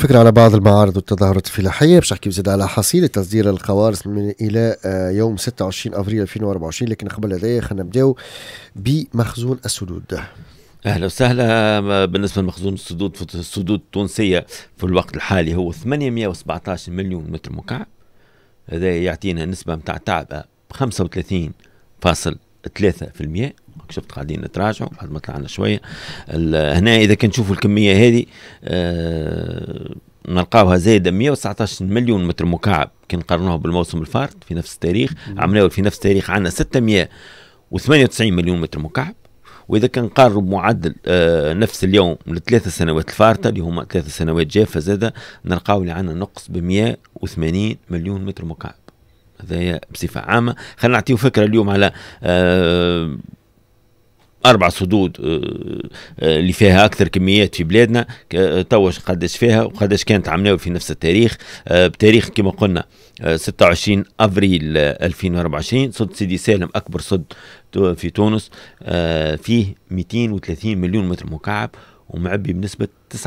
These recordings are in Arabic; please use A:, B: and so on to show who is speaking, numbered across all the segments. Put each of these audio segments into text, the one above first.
A: فكرة على بعض المعارض والتظاهرات الفلاحية باش نحكي زاد على حصيلة تصدير القوارص من إلى آه، يوم 26 أفريل 2024 لكن قبل هذايا خلينا نبداو بمخزون السدود اهلا وسهلا بالنسبه لمخزون السدود في السدود التونسيه في الوقت الحالي هو 817 مليون متر مكعب هذا يعطينا نسبه نتاع تعبئه ب 35.3% شفت قاعدين نتراجعوا بعد ما طلعنا شويه هنا اذا كان نشوفوا الكميه هذه آه، نلقاوها زايدة 119 مليون متر مكعب كي نقارنوها بالموسم الفارط في نفس التاريخ عملناه في نفس التاريخ عندنا 698 مليون متر مكعب واذا كان نقارنوا بمعدل آه نفس اليوم للثلاث سنوات الفارطه اللي هما ثلاث سنوات جافه زاده نلقاو اللي عندنا نقص ب 180 مليون متر مكعب هذايا بصفه عامه خلينا نعطيو فكره اليوم على آه اربع صدود آه، آه، اللي فيها اكثر كميات في بلادنا آه، توا قداش فيها وقداش كانت عملناها في نفس التاريخ بتاريخ كما قلنا 26 افريل 2024 صد سيدي سالم اكبر صد في تونس فيه 230 مليون متر مكعب ومعبي بنسبة 39.8%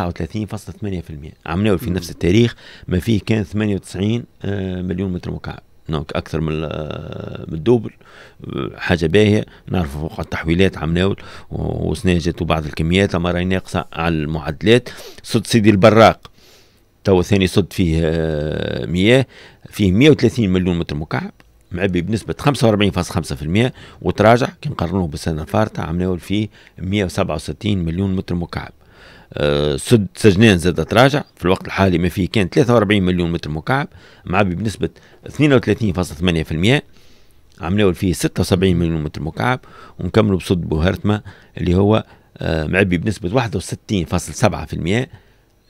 A: عملناه في نفس التاريخ ما فيه كان 98 مليون متر مكعب دونك اكثر من آه، من الدوبل حاجه باهيه نعرفوا فوق التحويلات عم ناول وسنا جاتو بعض الكميات اما راهي ناقصه على المعدلات صد سيدي البراق تو ثاني صد فيه آه، مياه فيه 130 مليون متر مكعب معبي بنسبة 45.5% وتراجع كي نقارنوه بالسنة الفارطة عم ناول فيه 167 مليون متر مكعب آه، سد سجنان زاد تراجع في الوقت الحالي ما فيه كان 43 مليون متر مكعب معبي بنسبة 32.8% عملوا فيه 76 مليون متر مكعب ونكملوا بسد بوهرتما اللي هو آه، معبي بنسبة 61.7%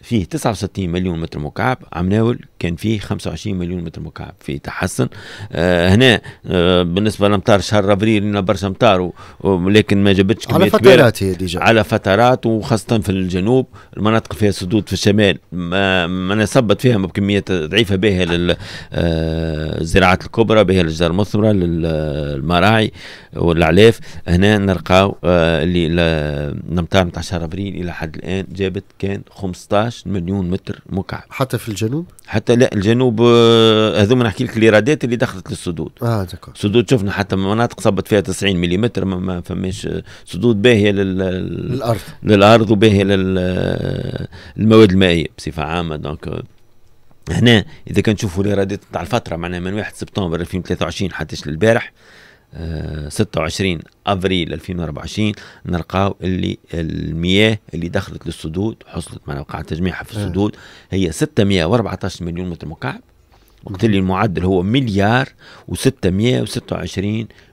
A: فيه 69 مليون متر مكعب عمناول كان فيه 25 مليون متر مكعب في تحسن آه هنا آه بالنسبه لمطار شهر ابريل لنا برشا مطار ولكن ما جابتش على فترات هي ديجا على فترات وخاصه في الجنوب المناطق فيها سدود في الشمال ما, ما صبت فيها بكميات ضعيفه بها للزراعات آه، الكبرى بها الاشجار المثمره للمراعي والاعلاف هنا نلقاو آه اللي الامطار نتاع شهر ابريل الى حد الان جابت كان 15 12 مليون متر مكعب حتى في الجنوب حتى لا الجنوب آه، هذوما نحكي لك الإيرادات اللي دخلت للسدود اه دكور. سدود شفنا حتى مناطق صبت فيها 90 ملم ما, ما فماش آه، سدود باهيه لل... للارض للارض وباهيه للمواد آه، المائيه بصفه عامه دونك هنا اذا كان تشوفوا الايرادات تاع الفتره معناها من 1 سبتمبر 2023 حتى للبارح 26 افريل 2024 نلقاو اللي المياه اللي دخلت للسدود وحصلت معنا وقعت تجميعها في إيه. السدود هي 614 مليون متر مكعب وقت اللي المعدل هو مليار و626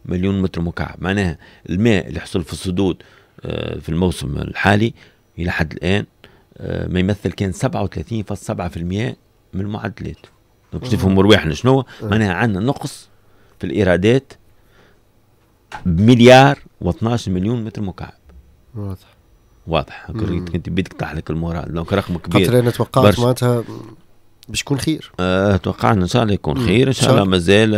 A: مليون متر مكعب معناها الماء اللي حصل في السدود آه، في الموسم الحالي الى حد الان آه، ما يمثل كان 37.7% من المعدلات دونك تفهموا رواحنا شنو إيه. معناها عندنا نقص في الايرادات بمليار و12 مليون متر مكعب واضح واضح كنت بدك تحلك المورال لو رقم كبير خاطر انا توقعت معناتها باش يكون خير اتوقع آه، ان شاء الله يكون خير ان شاء الله مازال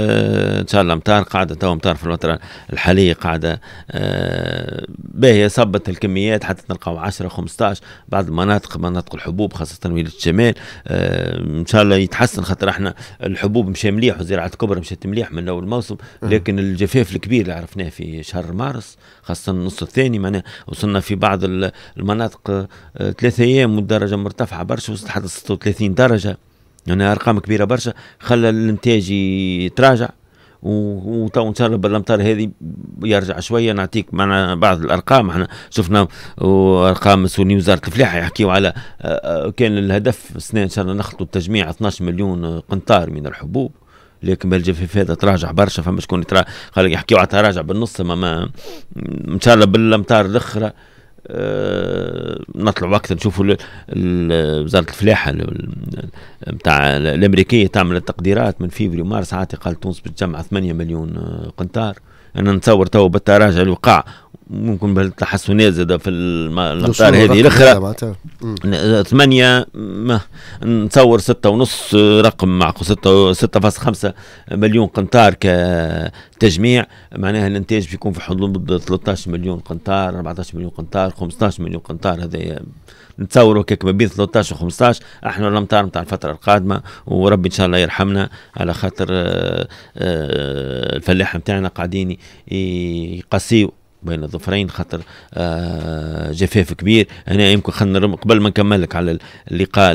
A: ان شاء الله مطار آه، قاعده تو مطار في الفتره الحاليه قاعده أه باهيه صبت الكميات حتى تلقاو 10 15 بعض المناطق مناطق الحبوب خاصه ولايه الشمال أه ان شاء الله يتحسن خاطر احنا الحبوب مشى مليح وزراعه الكبرى مشات مليح من اول موسم لكن الجفاف الكبير اللي عرفناه في شهر مارس خاصه النص الثاني معناها وصلنا في بعض المناطق آه، ثلاثة ايام والدرجه مرتفعه برشا وصلت حتى 36 درجه هنا ارقام كبيره برشا خلى الانتاج يتراجع وتو ان شاء الله بالامطار هذه يرجع شويه نعطيك معنا بعض الارقام احنا شفنا ارقام مسؤولين وزاره الفلاحه يحكيوا على آه، كان الهدف السنه ان شاء الله نخلطوا التجميع 12 مليون قنطار من الحبوب لكن بالجفاف هذا تراجع برشا فما شكون يحكيوا على تراجع بالنص ما, ما ان شاء الله بالامطار الاخرى أه وقت نشوف وزاره الفلاحه نتاع الامريكيه تعمل التقديرات من فيفري ومارس عاتي قال تونس بتجمع 8 مليون آه، قنطار انا نتصور تو بالتراجع اللي وقع ممكن بالتحسنات زاد في الاقطار هذه الاخرى ثمانية ما نتصور ستة ونص رقم معقول ستة ستة فاصل خمسة مليون قنطار كتجميع معناها الانتاج بيكون في حدود 13 مليون قنطار 14 مليون قنطار 15 مليون قنطار هذا نتصوروا كيك ما بين 13 و 15 احنا الامطار نتاع الفتره القادمه وربي ان شاء الله يرحمنا على خاطر آه، آه، الفلاحه نتاعنا قاعدين يقسيوا بين الظفرين خاطر آه، جفاف كبير هنا يمكن خلينا قبل ما نكمل لك على اللقاء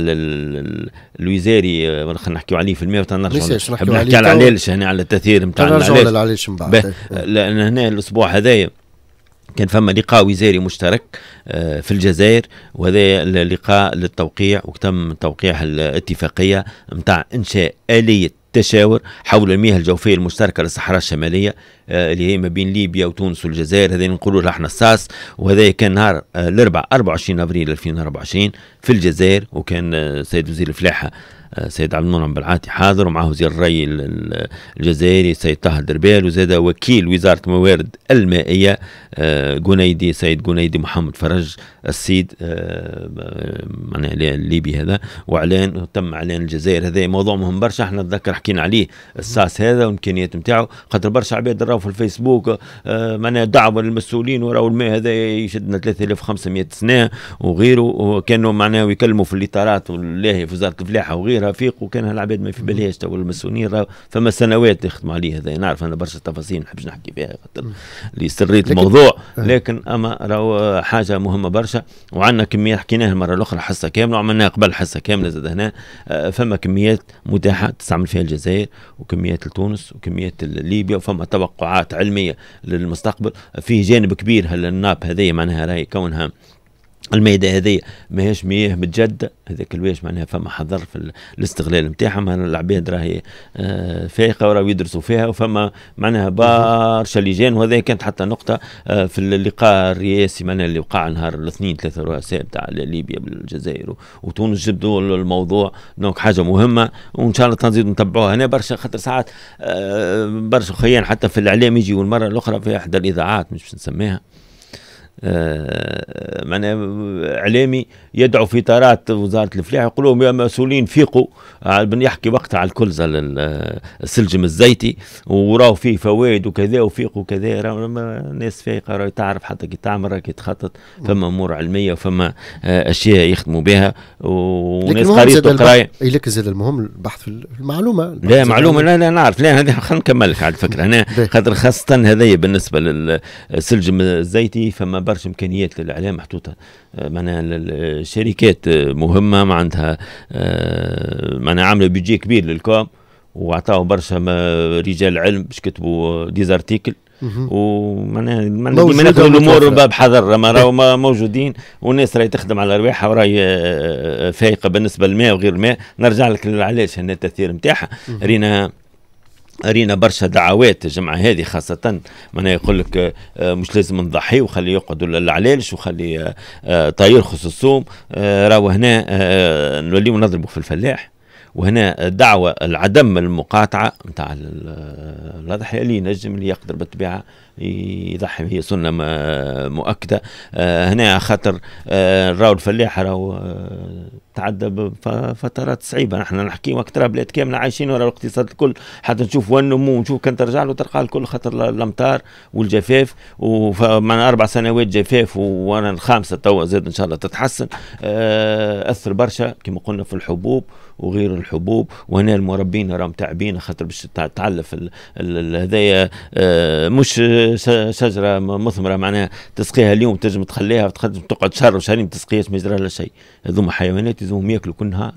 A: الوزاري خلينا آه، نحكيو عليه في الماء وتاع نرجعوا نحكي على العلالش هنا على التاثير نتاع بعد إيه. لان هنا الاسبوع هذايا كان فما لقاء وزاري مشترك آه، في الجزائر وهذا اللقاء للتوقيع وتم توقيع الاتفاقيه نتاع انشاء اليه التشاور حول المياه الجوفيه المشتركه للصحراء الشماليه آه، اللي هي ما بين ليبيا وتونس والجزائر هذين نقولوا له احنا الساس وهذا كان نهار آه، الاربعاء 24 ابريل 2024 في الجزائر وكان آه، سيد وزير الفلاحه آه، سيد عبد المنعم بالعاتي حاضر ومعه وزير الري الجزائري سيد طه دربال وزاد وكيل وزاره الموارد المائيه آه، جنيدي سيد جنيدي محمد فرج السيد آه، معناها الليبي هذا واعلان تم اعلان الجزائر هذا موضوع مهم برشا احنا نتذكر حكينا عليه الساس هذا والامكانيات نتاعو خاطر برشا عباد راهو في الفيسبوك معناها دعوه للمسؤولين وراهو الماء هذا يشدنا 3500 سنه وغيره وكانوا معناها يكلموا في الاطارات والله في وزاره الفلاحه وغيره خويا رفيق وكان هالعباد ما في بالهاش تو المسؤولين فما سنوات يخدموا عليه هذا نعرف انا برشا تفاصيل ما نحبش نحكي فيها خاطر اللي سريت الموضوع آه. لكن اما راهو حاجه مهمه برشا وعندنا كميات حكيناها المره الاخرى حصه كامله وعملناها قبل حصه كامله زاد هنا آه، فما كميات متاحه تستعمل فيها الجزائر وكميات لتونس وكميات ليبيا وفما توقعات علميه للمستقبل فيه جانب كبير هالناب هذه معناها راهي كونها الميدة هذه ماهيش مياه متجدة هذاك الواش معناها فما حذر في الاستغلال نتاعهم العباد راهي آه، فايقة وراهو يدرسوا فيها وفما معناها برشا لجان وهذا كانت حتى نقطة آه، في اللقاء الرئاسي معناها اللي وقع نهار الاثنين ثلاثة رؤساء تاع ليبيا بالجزائر وتونس جبدوا الموضوع دونك حاجة مهمة وإن شاء الله تنزيد نتبعوها هنا برشا خاطر ساعات آه، برشا خيان حتى في الإعلام يجي والمرة الأخرى في إحدى الإذاعات مش باش نسميها آه، معناها اعلامي يدعو في طارات وزاره الفلاح يقول لهم يا مسؤولين فيقوا آه، بن يحكي وقتها على الكلزه آه، السلجم الزيتي وراه فيه فوائد وكذا وفيقوا كذا راه ناس فايقه راهي تعرف حتى كي تعمل راكي تخطط فما امور علميه وفما اشياء يخدموا بها وناس قريت قرايه لك زاد المهم البحث في المعلومه لا معلومه لا لا نعرف لا هذه خلينا نكمل لك على الفكره هنا خاطر خاصه هذايا بالنسبه للسلجم الزيتي فما برشا امكانيات للاعلام محطوطه آه، معناها الشركات آه، مهمه معناتها آه، معناها عامله بيجي كبير للكوم وعطاو برشا رجال علم باش كتبوا ديزارتيكل ومعناها ما ناخذ الامور حذر ما راهو إيه. موجودين والناس راهي تخدم على ارواحها وراهي فايقه بالنسبه للماء وغير الماء نرجع لك علاش هنا التاثير نتاعها رينا رينا برشا دعوات الجمعة هذه خاصة معناها يقول لك آه، آه، مش لازم نضحي وخلي يقعدوا العلالش وخلي آه، طاير خصوصهم راهو هنا نوليو نضربوا في الفلاح وهنا دعوة العدم المقاطعة نتاع الأضحية اللي ينجم اللي يقدر بالطبيعة يضحي هي سنة مؤكدة آه، هنا خاطر آه، راهو الفلاح راهو آه، تعدى بفترات صعيبة نحن نحكي وقت بلاد كاملة عايشين ورا الاقتصاد الكل حتى نشوف وين النمو ونشوف كان ترجع له ترقى الكل خاطر الأمطار والجفاف ومن أربع سنوات جفاف وأنا الخامسة توا زاد إن شاء الله تتحسن أثر برشا كما قلنا في الحبوب وغير الحبوب وهنا المربين راهم تعبين خاطر باش تعلف هذايا آه، مش شجره مثمره معناها تسقيها اليوم تنجم تخليها تقعد شهر وشهرين تسقيها ما يجرى لها شيء هذوما حيوانات يلزمهم ياكلوا كل نهار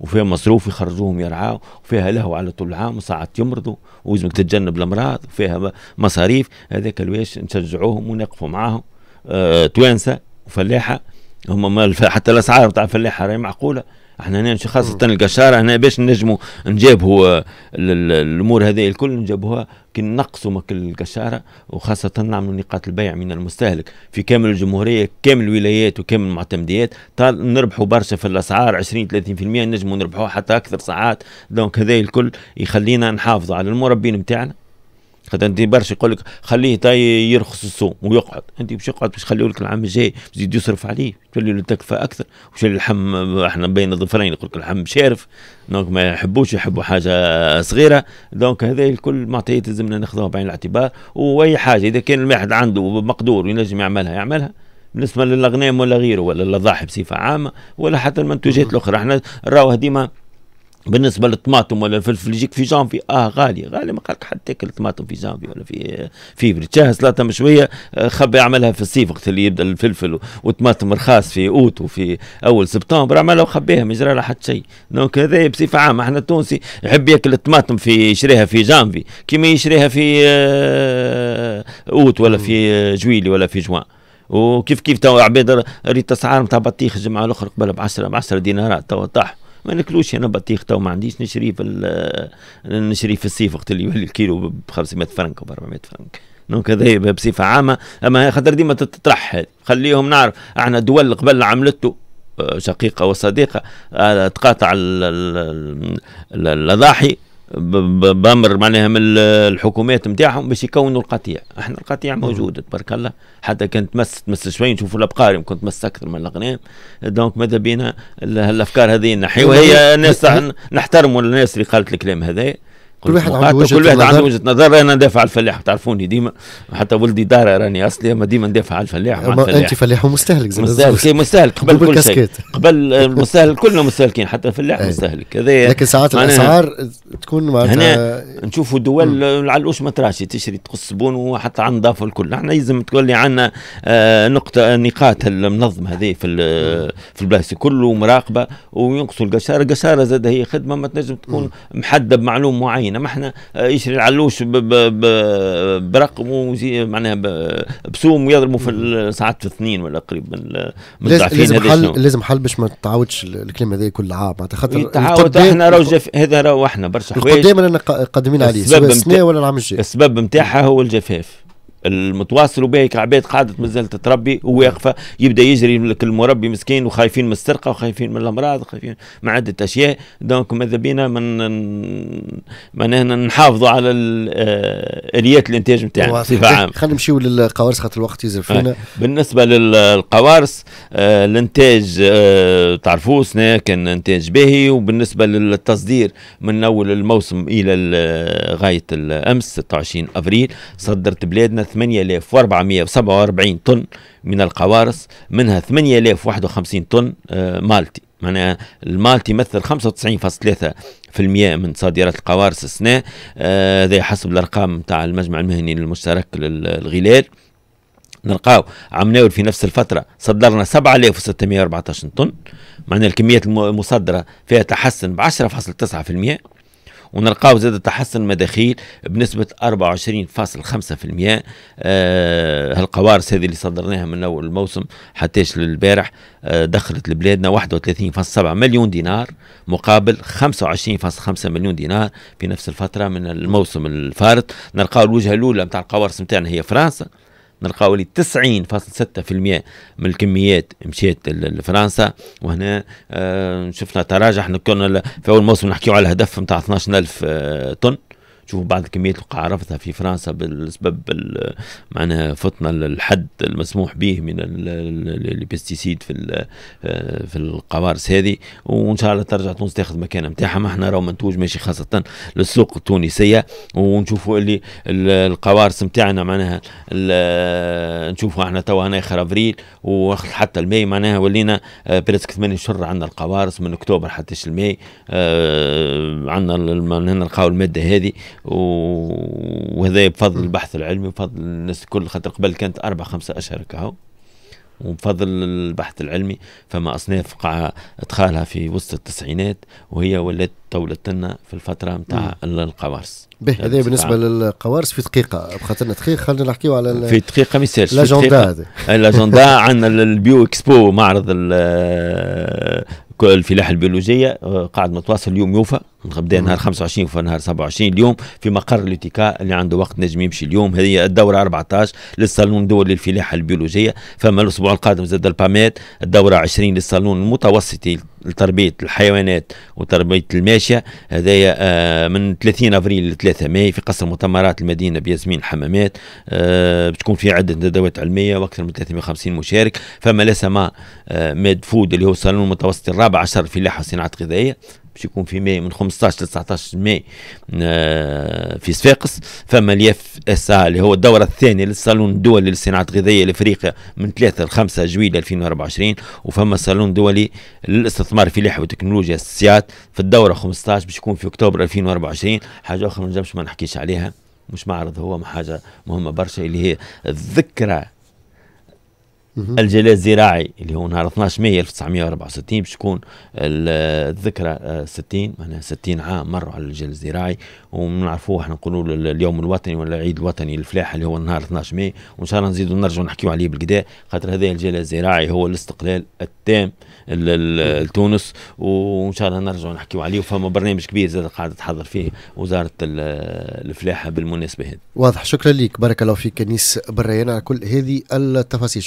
A: وفيها مصروف يخرجوهم يرعاو وفيها لهو على طول العام ساعات يمرضوا ولازمك تتجنب الامراض وفيها مصاريف هذاك الواش نشجعوهم ونقفوا معاهم أه توانسه وفلاحه هما حتى الاسعار نتاع الفلاحه راهي معقوله احنا هنا خاصة القشارة هنا باش نجموا نجابوا آه، الامور هذه الكل نجابوها كي نقصوا مكل القشارة وخاصة نعملوا نقاط البيع من المستهلك في كامل الجمهورية كامل الولايات وكامل المعتمديات نربحوا برشا في الاسعار 20 30% نجموا نربحوا حتى اكثر ساعات دونك هذا الكل يخلينا نحافظوا على المربين نتاعنا خاطر انت برشا يقول لك خليه تا يرخص السوم ويقعد انت باش يقعد باش يخليه لك العام الجاي يزيد يصرف عليه تولي له تكفى اكثر وش اللحم احنا بين الظفرين يقول لك اللحم شارف دونك ما يحبوش يحبوا حاجه صغيره دونك هذا الكل معطيات لازمنا ناخذوها بعين الاعتبار واي حاجه اذا كان الواحد عنده مقدور ينجم يعملها يعملها بالنسبه للاغنام ولا غيره ولا الاضاحي بصفه عامه ولا حتى المنتوجات الاخرى احنا راهو ديما بالنسبه للطماطم ولا الفلفل يجيك في جانفي اه غالي غالي ما قالك حد تاكل طماطم في جانفي ولا في فيفري تشاه سلطه مشويه آه، خبي عملها في الصيف وقت اللي يبدا الفلفل والطماطم رخاص في اوت وفي اول سبتمبر عملها وخبيها ما لها حتى شيء دونك هذا بصفه عامه احنا التونسي يحب ياكل الطماطم في يشريها في جانفي كيما يشريها في آه، اوت ولا في آه، جويلي ولا في جوان وكيف كيف تو عباد ريت اسعار نتاع بطيخ الجمعه الاخرى قبل ب 10 ب 10 دينارات تو طاح ما ناكلوش انا بطيخ تو ما عنديش نشري في نشري في الصيف وقت اللي يولي الكيلو ب 500 فرنك و 400 فرنك دونك هذا بصفه عامه اما خاطر ديما تطرح خليهم نعرف احنا دول قبل عملته آه، شقيقة وصديقة آه، تقاطع الأضاحي بامر معناها من الحكومات نتاعهم باش يكونوا القطيع احنا القطيع موجود تبارك الله حتى كان تمس تمس شويه نشوفوا الابقار كنت تمس اكثر من الاغنام دونك ماذا بينا الافكار هذه نحيوها هي الناس نحترموا الناس اللي قالت الكلام هذا كل واحد عنده وجهه كل واحد عنده وجهه نظر انا ندافع على الفلاح تعرفوني ديما حتى ولدي دار راني اصلي اما ديما ندافع على الفلاح الفلاح انت فلاح ومستهلك زي مستهلك إيه، مستهلك قبل كل شيء قبل المستهلك كلنا مستهلكين حتى الفلاح أيوة. مستهلك هذا لكن ساعات الاسعار تكون معناتها نشوفوا دول العلوش ما تراشي تشري تقص بون وحتى عن ضاف الكل احنا لازم لي عندنا آه، نقطه نقاط المنظمه هذه في في البلاصه كله مراقبه وينقصوا القشاره القشاره زاد هي خدمه ما تنجم تكون محدده بمعلوم معين علينا ما احنا آه، يشري العلوش برقم وزي معناها بسوم ويضربوا في ساعات في اثنين ولا قريب من لازم حل لازم حل باش ما تعاودش الكلمة هذا كل عام معناتها خاطر إيه، تعاود احنا راهو هذا راهو احنا برشا حوايج قدام قادمين عليه سواء السنه ولا العام الجاي السبب نتاعها هو الجفاف المتواصلوا به كعباد قعدت مازالت تتربي وواقفه يبدا يجري لك المربي مسكين وخايفين من السرقه وخايفين من الامراض وخايفين من عده اشياء دونك ماذا بينا من معناها نحافظوا على آه، اليات الانتاج نتاعنا بصفه عامه خلينا نمشيو للقوارص خاطر الوقت يزرف آه، فينا بالنسبه للقوارص آه، الانتاج آه تعرفوه سنا كان انتاج باهي وبالنسبه للتصدير من اول الموسم الى غايه الامس 26 افريل صدرت بلادنا 8447 طن من القوارص منها 8051 طن آه، مالتي معناها المالتي يمثل 95.3% من صادرات القوارص السنة آه، هذا حسب الأرقام نتاع المجمع المهني المشترك للغلال نلقاو عم ناول في نفس الفتره صدرنا 7614 طن معناها الكميات المصدره فيها تحسن ب 10.9% ونلقاو زاد تحسن مداخيل بنسبه 24.5% هالقوارس آه، هالقوارص هذه اللي صدرناها من اول الموسم حتىش للبارح آه، دخلت لبلادنا 31.7 مليون دينار مقابل 25.5 مليون دينار في نفس الفتره من الموسم الفارط نلقاو الوجهه الاولى نتاع القوارص نتاعنا هي فرنسا ستة في 90.6% من الكميات مشيت لفرنسا وهنا آه، شفنا تراجع احنا كنا في اول موسم نحكيو على الهدف نتاع 12000 آه، طن تشوفوا بعض كميه القاع رفضها في فرنسا بسبب معناها فتنا للحد المسموح به من البيستيسيد في في القوارص هذه وان شاء الله ترجع تونس تاخذ مكانها نتاعها ما احنا راهو منتوج ماشي خاصه للسوق التونسيه ونشوفوا اللي القوارص نتاعنا معناها نشوفوا احنا توا هنا اخر افريل وحتى الماي معناها ولينا آه، بريسك ثمانية شهر عندنا القوارص من اكتوبر حتى الماي آه، عندنا هنا نلقاو الماده هذه وهذا بفضل البحث العلمي بفضل الناس الكل خاطر قبل كانت أربع خمسة أشهر كهو وبفضل البحث العلمي فما أصناف قاع أدخالها في وسط التسعينات وهي ولات طولت لنا في الفترة نتاع القوارص هذا بالنسبة للقوارص في دقيقة بخاطرنا دقيقة خلينا نحكيو على في دقيقة ما يسالش هذه الاجندا عندنا البيو إكسبو معرض آه، الفلاحة البيولوجية آه، قاعد متواصل اليوم يوفى نبدا نهار 25 ونهار 27 اليوم في مقر لوتيكا اللي عنده وقت نجم يمشي اليوم هذه الدوره 14 للصالون الدولي للفلاحه البيولوجيه فما الاسبوع القادم زاد البامات الدوره 20 للصالون المتوسطي لتربيه الحيوانات وتربيه الماشيه هذايا آه، من 30 افريل ل 3 ماي في قصر مؤتمرات المدينه بياسمين الحمامات آه، بتكون في عده ندوات علميه واكثر من 350 مشارك فما لا سما آه، ميد فود اللي هو الصالون المتوسطي الرابع عشر في لحى صناعه غذائيه باش يكون في ماي من 15 ل 19 ماي في صفاقس فما الياف اس اللي هو الدوره الثانيه للصالون الدولي للصناعه الغذائيه لافريقيا من 3 ل 5 جويل 2024 وفما صالون دولي للاستثمار في لحيه وتكنولوجيا السيات في الدوره 15 باش يكون في اكتوبر 2024 حاجه اخرى ما نجمش ما نحكيش عليها مش معرض هو ما حاجه مهمه برشا اللي هي الذكرى الجلاء الزراعي اللي هو نهار 12 ماي 1964 باش تكون الذكرى 60 آه، معناها 60 عام مروا على الجلاء الزراعي ونعرفوه احنا نقولوا اليوم الوطني ولا العيد الوطني للفلاحه اللي هو نهار 12 ماي وان شاء الله نزيدوا نرجعوا نحكيوا عليه بالكدا خاطر هذا الجلاء الزراعي هو الاستقلال التام لتونس وان شاء الله نرجعوا نحكيوا عليه وفما برنامج كبير زاد قاعده تحضر فيه وزاره الفلاحه بالمناسبه هذه واضح شكرا لك بارك الله فيك كنيس بريان على كل هذه التفاصيل شكرا